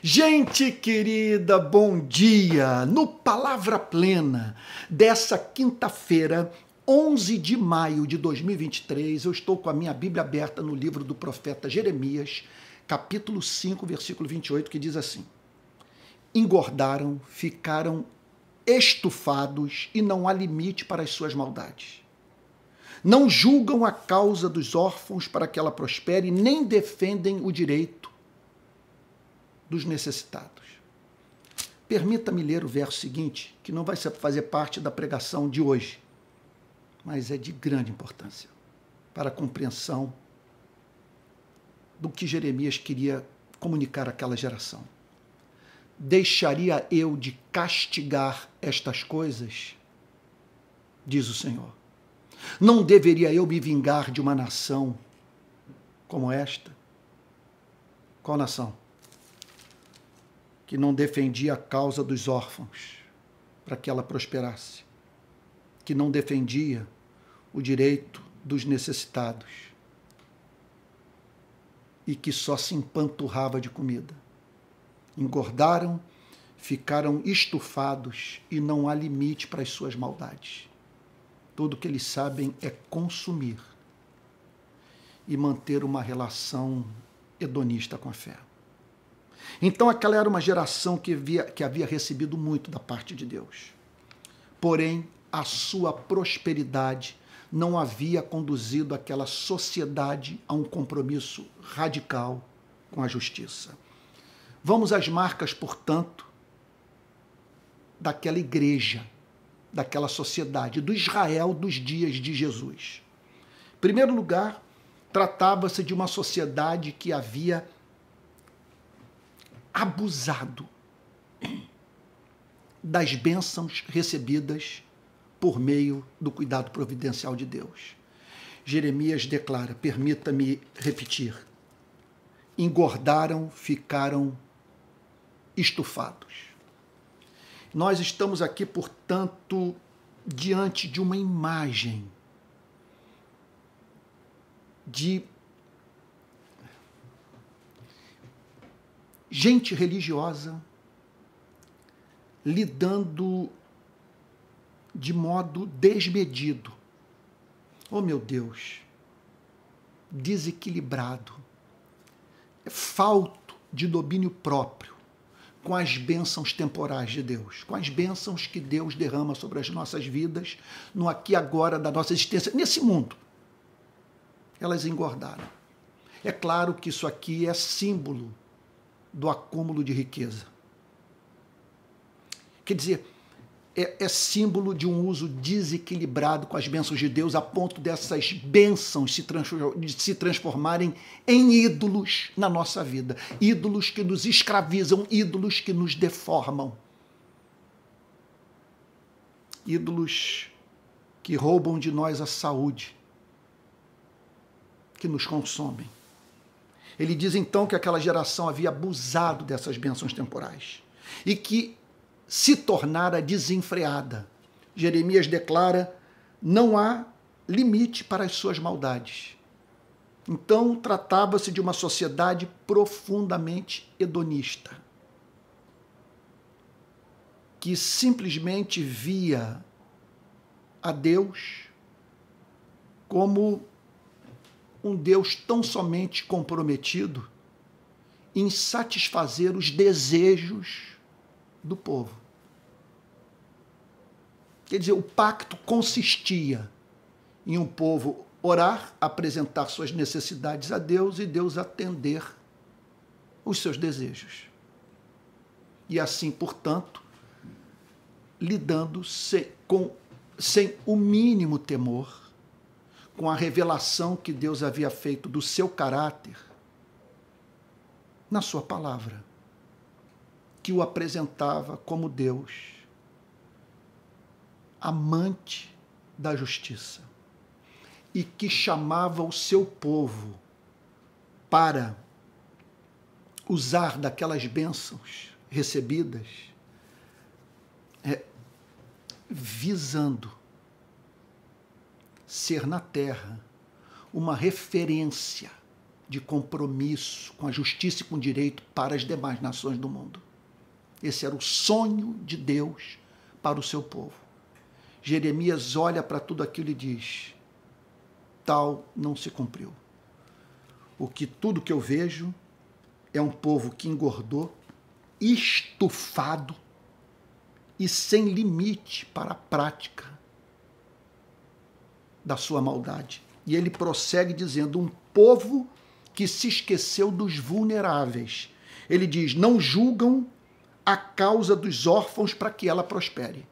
Gente querida, bom dia! No Palavra Plena dessa quinta-feira, 11 de maio de 2023, eu estou com a minha Bíblia aberta no livro do profeta Jeremias, capítulo 5, versículo 28, que diz assim: Engordaram, ficaram estufados e não há limite para as suas maldades. Não julgam a causa dos órfãos para que ela prospere, nem defendem o direito dos necessitados. Permita-me ler o verso seguinte, que não vai fazer parte da pregação de hoje, mas é de grande importância para a compreensão do que Jeremias queria comunicar àquela geração. Deixaria eu de castigar estas coisas? Diz o Senhor. Não deveria eu me vingar de uma nação como esta? Qual nação? que não defendia a causa dos órfãos para que ela prosperasse, que não defendia o direito dos necessitados e que só se empanturrava de comida. Engordaram, ficaram estufados e não há limite para as suas maldades. Tudo que eles sabem é consumir e manter uma relação hedonista com a fé. Então aquela era uma geração que havia, que havia recebido muito da parte de Deus. Porém, a sua prosperidade não havia conduzido aquela sociedade a um compromisso radical com a justiça. Vamos às marcas, portanto, daquela igreja, daquela sociedade, do Israel dos dias de Jesus. Em primeiro lugar, tratava-se de uma sociedade que havia abusado das bênçãos recebidas por meio do cuidado providencial de Deus. Jeremias declara: permita-me repetir. Engordaram, ficaram estufados. Nós estamos aqui, portanto, diante de uma imagem de gente religiosa lidando de modo desmedido. Oh, meu Deus! Desequilibrado, é falto de domínio próprio com as bênçãos temporais de Deus, com as bênçãos que Deus derrama sobre as nossas vidas, no aqui e agora da nossa existência, nesse mundo. Elas engordaram. É claro que isso aqui é símbolo do acúmulo de riqueza. Quer dizer, é, é, símbolo de um uso desequilibrado com as bênçãos de Deus, a ponto dessas bênçãos se, trans, se transformarem em ídolos na nossa vida ídolos que nos escravizam, ídolos que nos deformam, ídolos que roubam de nós a saúde, que nos consomem. Ele diz então que aquela geração havia abusado dessas bênçãos temporais e que se tornara desenfreada. Jeremias declara: não há limite para as suas maldades. Então, tratava-se de uma sociedade profundamente hedonista, que simplesmente via a Deus como um Deus tão somente comprometido em satisfazer os desejos do povo. Quer dizer, o pacto consistia em um povo orar, apresentar suas necessidades a Deus e Deus atender os seus desejos. E assim, portanto, lidando sem, com, sem o mínimo temor com a revelação que Deus havia feito do seu caráter na sua palavra, que o apresentava como Deus, amante da justiça, e que chamava o seu povo para usar daquelas bênçãos recebidas, é, visando ser na Terra uma referência de compromisso com a justiça e com o direito para as demais nações do mundo. Esse era o sonho de Deus para o seu povo. Jeremias olha para tudo aquilo e diz: tal não se cumpriu. O que tudo que eu vejo é um povo que engordou, estufado e sem limite para a prática da sua maldade. E ele prossegue dizendo: um povo que se esqueceu dos vulneráveis. Ele diz: não julgam a causa dos órfãos para que ela prospere.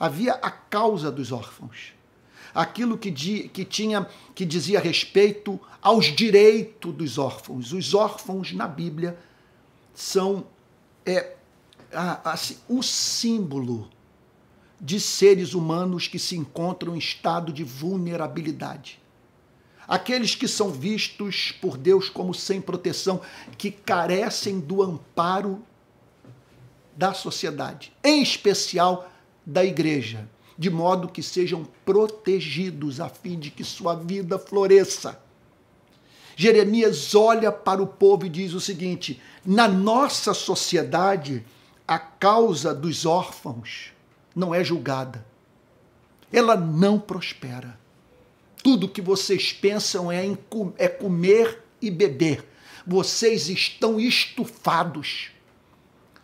Havia a causa dos órfãos. Aquilo que, di, que tinha que dizia respeito aos direitos dos órfãos. Os órfãos na Bíblia são é, a, a, assim, o símbolo de seres humanos que se encontram em estado de vulnerabilidade. Aqueles que são vistos por Deus como sem proteção, que carecem do amparo da sociedade, em especial da igreja, de modo que sejam protegidos a fim de que sua vida floresça. Jeremias olha para o povo e diz o seguinte: na nossa sociedade, a causa dos órfãos, não é julgada. Ela não prospera. Tudo que vocês pensam é, é comer e beber. Vocês estão estufados.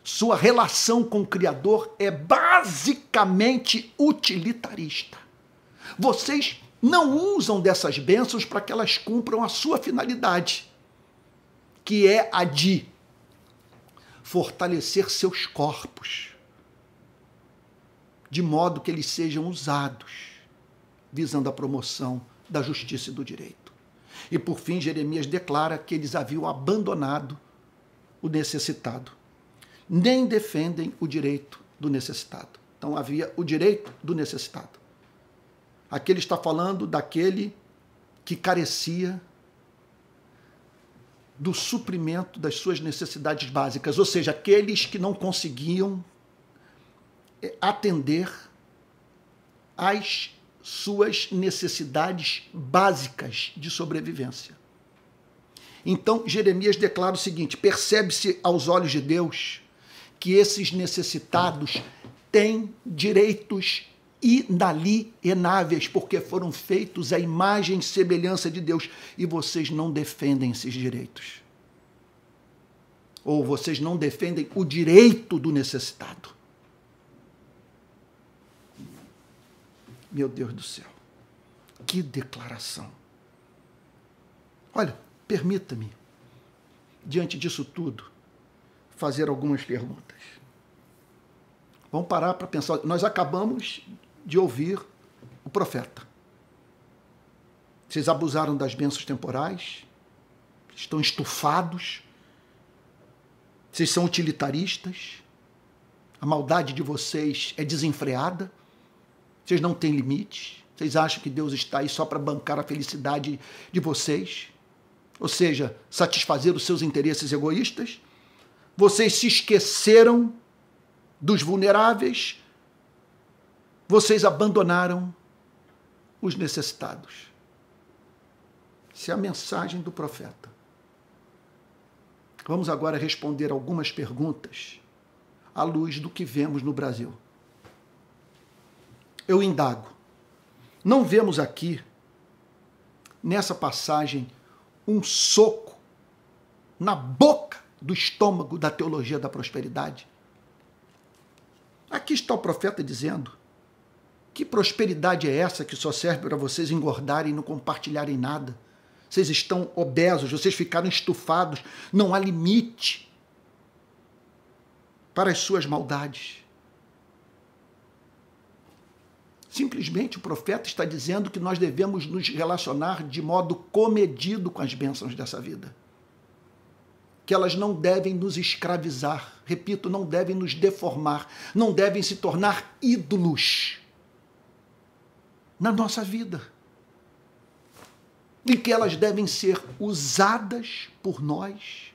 Sua relação com o Criador é basicamente utilitarista. Vocês não usam dessas bênçãos para que elas cumpram a sua finalidade, que é a de fortalecer seus corpos de modo que eles sejam usados, visando a promoção da justiça e do direito. E por fim, Jeremias declara que eles haviam abandonado o necessitado, nem defendem o direito do necessitado. Então havia o direito do necessitado. Aqui ele está falando daquele que carecia do suprimento das suas necessidades básicas, ou seja, aqueles que não conseguiam atender às suas necessidades básicas de sobrevivência. Então Jeremias declara o seguinte: percebe-se aos olhos de Deus que esses necessitados têm direitos inalienáveis, porque foram feitos à imagem e semelhança de Deus, e vocês não defendem esses direitos. Ou vocês não defendem o direito do necessitado. Meu Deus do céu, que declaração! Olha, permita-me, diante disso tudo, fazer algumas perguntas. Vamos parar para pensar. Nós acabamos de ouvir o profeta. Vocês abusaram das bênçãos temporais, estão estufados, vocês são utilitaristas, a maldade de vocês é desenfreada. Vocês não têm limites Vocês acham que Deus está aí só para bancar a felicidade de vocês? Ou seja, satisfazer os seus interesses egoístas? Vocês se esqueceram dos vulneráveis? Vocês abandonaram os necessitados? Essa é a mensagem do profeta. Vamos agora responder algumas perguntas à luz do que vemos no Brasil eu indago. Não vemos aqui, nessa passagem, um soco na boca do estômago da teologia da prosperidade? Aqui está o profeta dizendo: que prosperidade é essa que só serve para vocês engordarem e não compartilharem nada? Vocês estão obesos, vocês ficaram estufados, não há limite para as suas maldades. Simplesmente o profeta está dizendo que nós devemos nos relacionar de modo comedido com as bênçãos dessa vida. Que elas não devem nos escravizar, repito, não devem nos deformar, não devem se tornar ídolos na nossa vida. E que elas devem ser usadas por nós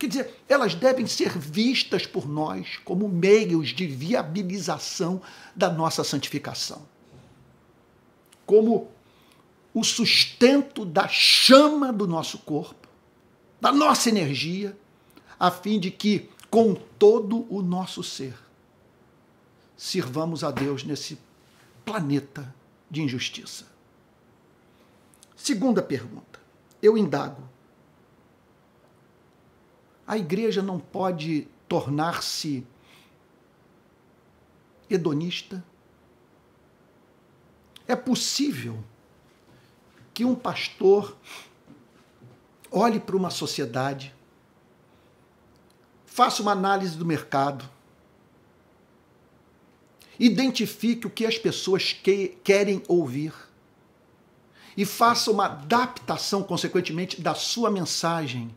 Quer dizer, elas devem ser vistas por nós como meios de viabilização da nossa santificação. Como o sustento da chama do nosso corpo, da nossa energia, a fim de que, com todo o nosso ser, sirvamos a Deus nesse planeta de injustiça. Segunda pergunta. Eu indago a igreja não pode tornar-se hedonista. É possível que um pastor olhe para uma sociedade, faça uma análise do mercado, identifique o que as pessoas que, querem ouvir e faça uma adaptação, consequentemente, da sua mensagem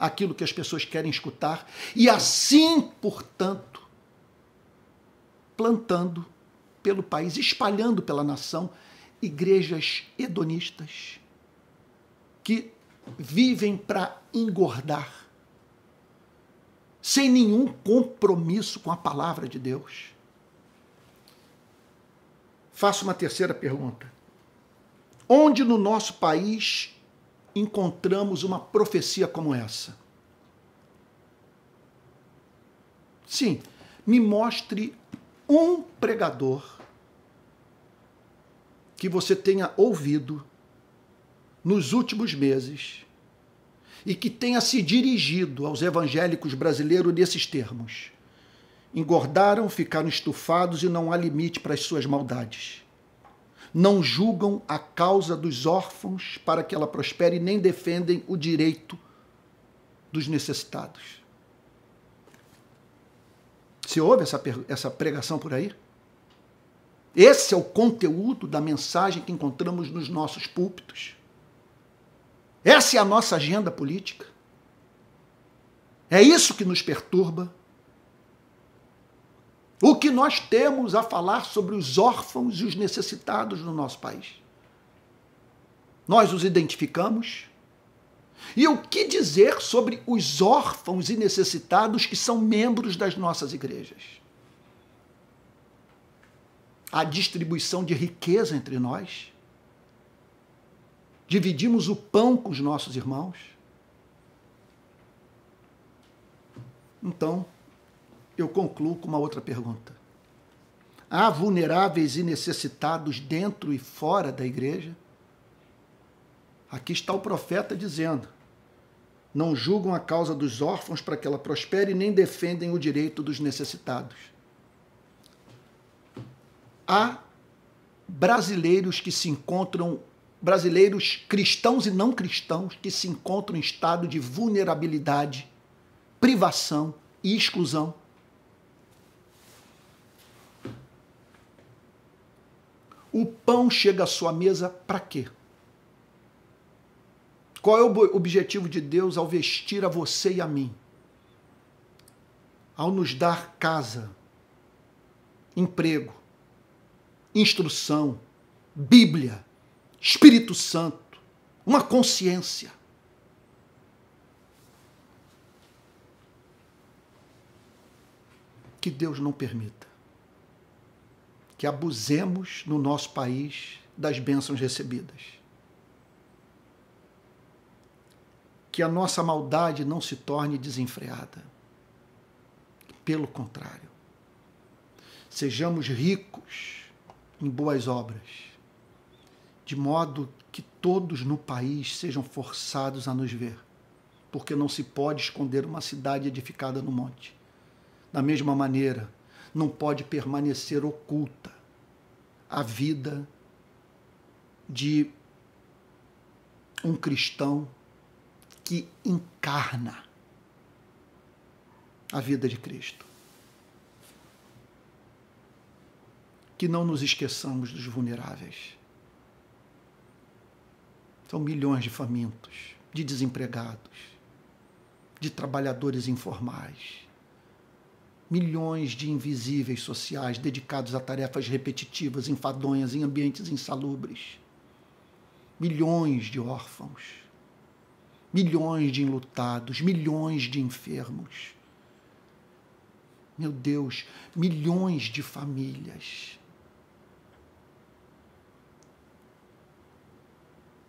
aquilo que as pessoas querem escutar e assim, portanto, plantando pelo país, espalhando pela nação igrejas hedonistas que vivem para engordar, sem nenhum compromisso com a palavra de Deus. Faço uma terceira pergunta. Onde no nosso país encontramos uma profecia como essa? Sim, me mostre um pregador que você tenha ouvido nos últimos meses e que tenha se dirigido aos evangélicos brasileiros nesses termos. Engordaram, ficaram estufados e não há limite para as suas maldades não julgam a causa dos órfãos para que ela prospere, nem defendem o direito dos necessitados. Você ouve essa, essa pregação por aí? Esse é o conteúdo da mensagem que encontramos nos nossos púlpitos. Essa é a nossa agenda política. É isso que nos perturba, o que nós temos a falar sobre os órfãos e os necessitados no nosso país? Nós os identificamos? E o que dizer sobre os órfãos e necessitados que são membros das nossas igrejas? A distribuição de riqueza entre nós? Dividimos o pão com os nossos irmãos? Então, eu concluo com uma outra pergunta. Há vulneráveis e necessitados dentro e fora da igreja? Aqui está o profeta dizendo: não julgam a causa dos órfãos para que ela prospere, nem defendem o direito dos necessitados. Há brasileiros que se encontram, brasileiros cristãos e não cristãos, que se encontram em estado de vulnerabilidade, privação e exclusão. O pão chega à sua mesa para quê? Qual é o objetivo de Deus ao vestir a você e a mim? Ao nos dar casa, emprego, instrução, Bíblia, Espírito Santo, uma consciência. Que Deus não permita que abusemos no nosso país das bênçãos recebidas. Que a nossa maldade não se torne desenfreada. Pelo contrário, sejamos ricos em boas obras, de modo que todos no país sejam forçados a nos ver, porque não se pode esconder uma cidade edificada no monte. Da mesma maneira, não pode permanecer oculta a vida de um cristão que encarna a vida de Cristo. Que não nos esqueçamos dos vulneráveis. São milhões de famintos, de desempregados, de trabalhadores informais, milhões de invisíveis sociais dedicados a tarefas repetitivas, enfadonhas, em ambientes insalubres. Milhões de órfãos. Milhões de enlutados, milhões de enfermos. Meu Deus, milhões de famílias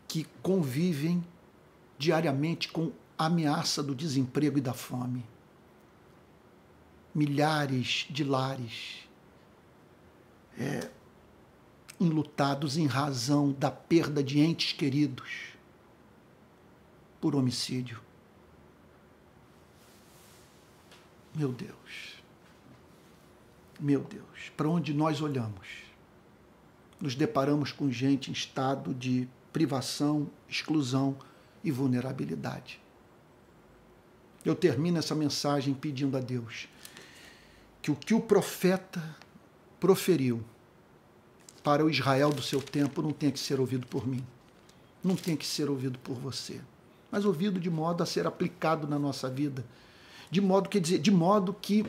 que convivem diariamente com a ameaça do desemprego e da fome milhares de lares é, enlutados em razão da perda de entes queridos por homicídio. Meu Deus, meu Deus, para onde nós olhamos, nos deparamos com gente em estado de privação, exclusão e vulnerabilidade. Eu termino essa mensagem pedindo a Deus que o que o profeta proferiu para o Israel do seu tempo não tenha que ser ouvido por mim, não tenha que ser ouvido por você, mas ouvido de modo a ser aplicado na nossa vida, de modo que dizer, de modo que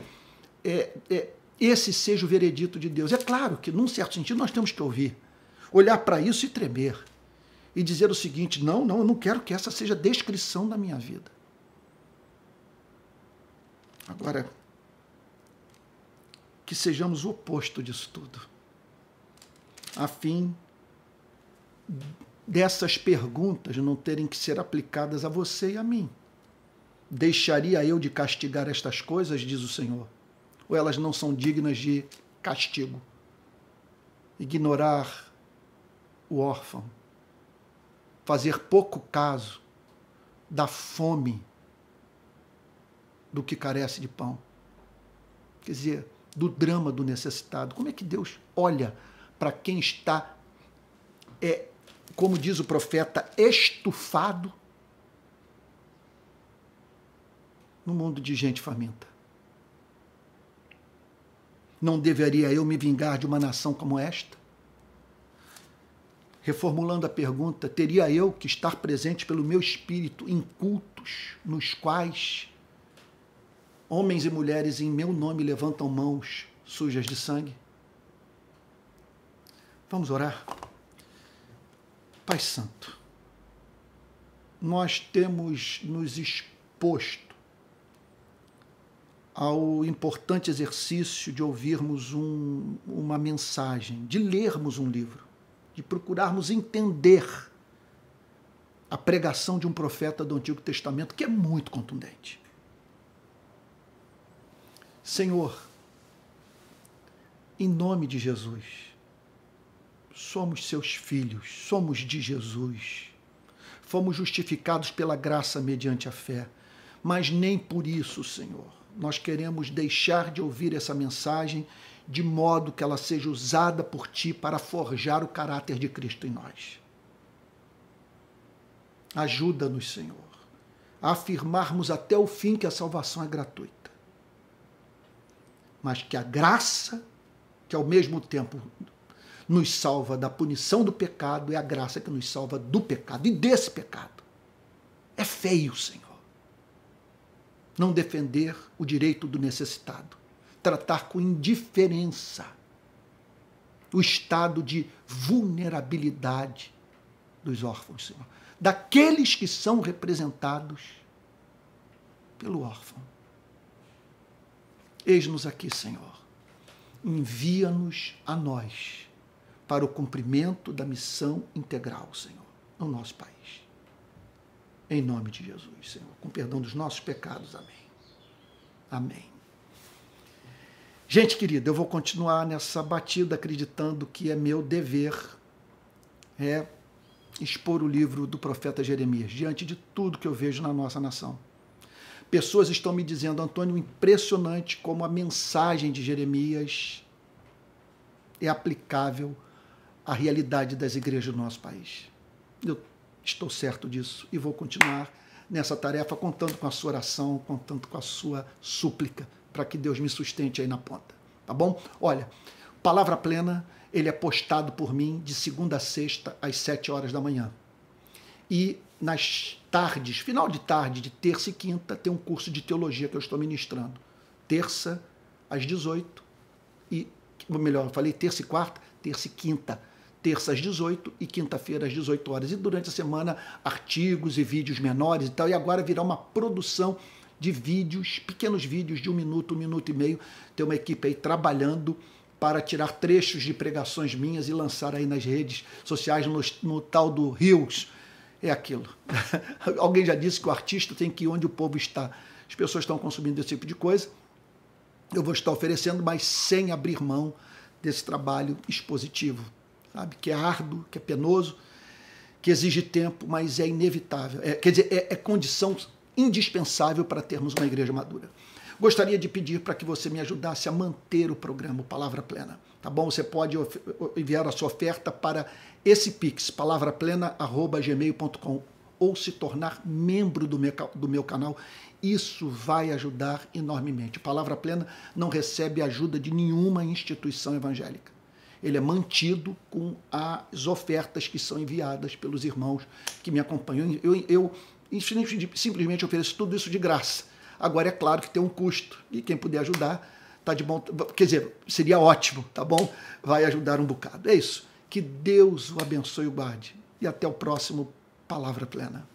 é, é, esse seja o veredito de Deus. É claro que, num certo sentido, nós temos que ouvir, olhar para isso e tremer e dizer o seguinte: não, não, eu não quero que essa seja a descrição da minha vida. Agora, que sejamos o oposto disso tudo, a fim dessas perguntas não terem que ser aplicadas a você e a mim. Deixaria eu de castigar estas coisas, diz o Senhor, ou elas não são dignas de castigo? Ignorar o órfão, fazer pouco caso da fome do que carece de pão. Quer dizer, do drama do necessitado. Como é que Deus olha para quem está, é, como diz o profeta, estufado no mundo de gente faminta? Não deveria eu me vingar de uma nação como esta? Reformulando a pergunta, teria eu que estar presente pelo meu espírito em cultos nos quais Homens e mulheres em meu nome levantam mãos sujas de sangue. Vamos orar. Pai Santo, nós temos nos exposto ao importante exercício de ouvirmos um, uma mensagem, de lermos um livro, de procurarmos entender a pregação de um profeta do Antigo Testamento, que é muito contundente. Senhor, em nome de Jesus, somos seus filhos, somos de Jesus. Fomos justificados pela graça mediante a fé, mas nem por isso, Senhor, nós queremos deixar de ouvir essa mensagem de modo que ela seja usada por Ti para forjar o caráter de Cristo em nós. Ajuda-nos, Senhor, a afirmarmos até o fim que a salvação é gratuita mas que a graça, que ao mesmo tempo nos salva da punição do pecado, é a graça que nos salva do pecado e desse pecado. É feio, Senhor, não defender o direito do necessitado, tratar com indiferença o estado de vulnerabilidade dos órfãos, Senhor, daqueles que são representados pelo órfão. Eis-nos aqui, Senhor. Envia-nos a nós para o cumprimento da missão integral, Senhor, no nosso país. Em nome de Jesus, Senhor, com perdão dos nossos pecados. Amém. Amém. Gente querida, eu vou continuar nessa batida acreditando que é meu dever é expor o livro do profeta Jeremias diante de tudo que eu vejo na nossa nação. Pessoas estão me dizendo, Antônio, impressionante como a mensagem de Jeremias é aplicável à realidade das igrejas do nosso país. Eu estou certo disso e vou continuar nessa tarefa, contando com a sua oração, contando com a sua súplica, para que Deus me sustente aí na ponta. Tá bom? Olha, Palavra Plena, ele é postado por mim de segunda a sexta, às sete horas da manhã. E nas tardes, final de tarde, de terça e quinta, tem um curso de teologia que eu estou ministrando. Terça às 18 e, ou melhor, eu falei terça e quarta, terça e quinta. Terça às 18 e quinta-feira às 18 horas. E durante a semana, artigos e vídeos menores e tal. E agora virá uma produção de vídeos, pequenos vídeos de um minuto, um minuto e meio. Tem uma equipe aí trabalhando para tirar trechos de pregações minhas e lançar aí nas redes sociais, no, no tal do Rios é aquilo. Alguém já disse que o artista tem que ir onde o povo está. As pessoas estão consumindo esse tipo de coisa. Eu vou estar oferecendo, mas sem abrir mão desse trabalho expositivo, sabe? Que é árduo, que é penoso, que exige tempo, mas é inevitável. É, quer dizer, é, é condição indispensável para termos uma igreja madura. Gostaria de pedir para que você me ajudasse a manter o programa Palavra Plena. Tá bom? Você pode enviar a sua oferta para esse pix, palavraplena.gmail.com ou se tornar membro do meu, do meu canal. Isso vai ajudar enormemente. Palavra Plena não recebe ajuda de nenhuma instituição evangélica. Ele é mantido com as ofertas que são enviadas pelos irmãos que me acompanham. Eu, eu simplesmente ofereço tudo isso de graça Agora é claro que tem um custo e quem puder ajudar tá de bom, quer dizer, seria ótimo, tá bom? Vai ajudar um bocado. É isso. Que Deus o abençoe e guarde. E até o próximo Palavra Plena.